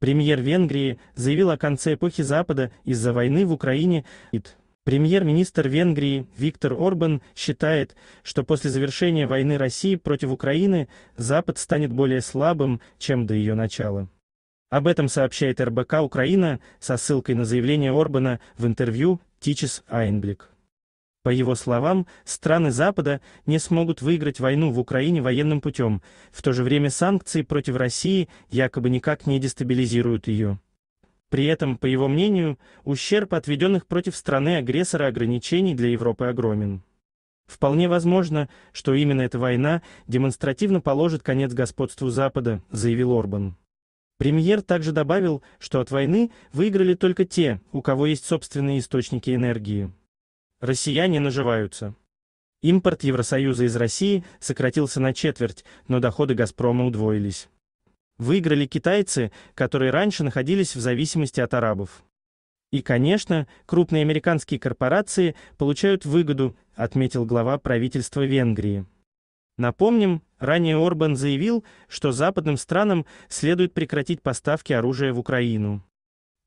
Премьер Венгрии заявил о конце эпохи Запада из-за войны в Украине. Премьер-министр Венгрии Виктор Орбан считает, что после завершения войны России против Украины Запад станет более слабым, чем до ее начала. Об этом сообщает РБК Украина со ссылкой на заявление Орбана в интервью Тичис Айнблик. По его словам, страны Запада не смогут выиграть войну в Украине военным путем, в то же время санкции против России якобы никак не дестабилизируют ее. При этом, по его мнению, ущерб отведенных против страны-агрессора ограничений для Европы огромен. Вполне возможно, что именно эта война демонстративно положит конец господству Запада, заявил Орбан. Премьер также добавил, что от войны выиграли только те, у кого есть собственные источники энергии. Россияне наживаются. Импорт Евросоюза из России сократился на четверть, но доходы «Газпрома» удвоились. Выиграли китайцы, которые раньше находились в зависимости от арабов. И, конечно, крупные американские корпорации получают выгоду, отметил глава правительства Венгрии. Напомним, ранее Орбан заявил, что западным странам следует прекратить поставки оружия в Украину.